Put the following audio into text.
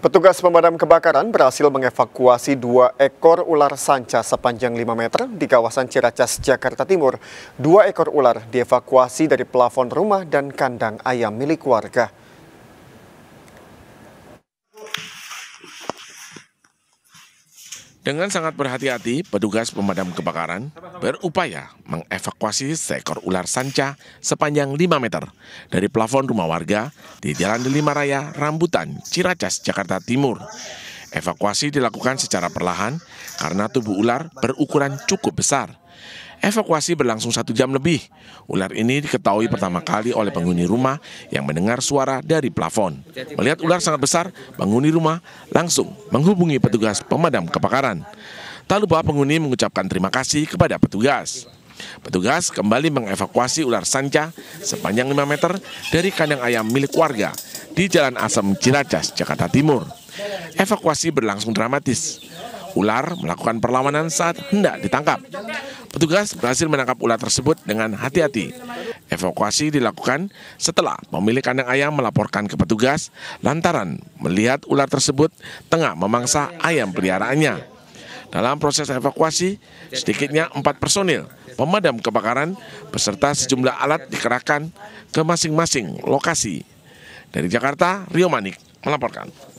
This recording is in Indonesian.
Petugas pemadam kebakaran berhasil mengevakuasi dua ekor ular sanca sepanjang 5 meter di kawasan Ciracas, Jakarta Timur. Dua ekor ular dievakuasi dari plafon rumah dan kandang ayam milik warga. Dengan sangat berhati-hati, petugas pemadam kebakaran berupaya mengevakuasi seekor ular sanca sepanjang 5 meter dari plafon rumah warga di Jalan Delima Raya, Rambutan, Ciracas, Jakarta Timur. Evakuasi dilakukan secara perlahan karena tubuh ular berukuran cukup besar. Evakuasi berlangsung satu jam lebih. Ular ini diketahui pertama kali oleh penghuni rumah yang mendengar suara dari plafon. Melihat ular sangat besar, penghuni rumah langsung menghubungi petugas pemadam kebakaran. Tak lupa penghuni mengucapkan terima kasih kepada petugas. Petugas kembali mengevakuasi ular sanca sepanjang 5 meter dari kandang ayam milik warga di Jalan Asem Ciracas, Jakarta Timur. Evakuasi berlangsung dramatis. Ular melakukan perlawanan saat hendak ditangkap. Petugas berhasil menangkap ular tersebut dengan hati-hati. Evakuasi dilakukan setelah pemilik kandang ayam melaporkan ke petugas lantaran melihat ular tersebut tengah memangsa ayam peliharaannya. Dalam proses evakuasi, sedikitnya empat personil pemadam kebakaran beserta sejumlah alat dikerahkan ke masing-masing lokasi. Dari Jakarta, Rio Manik melaporkan.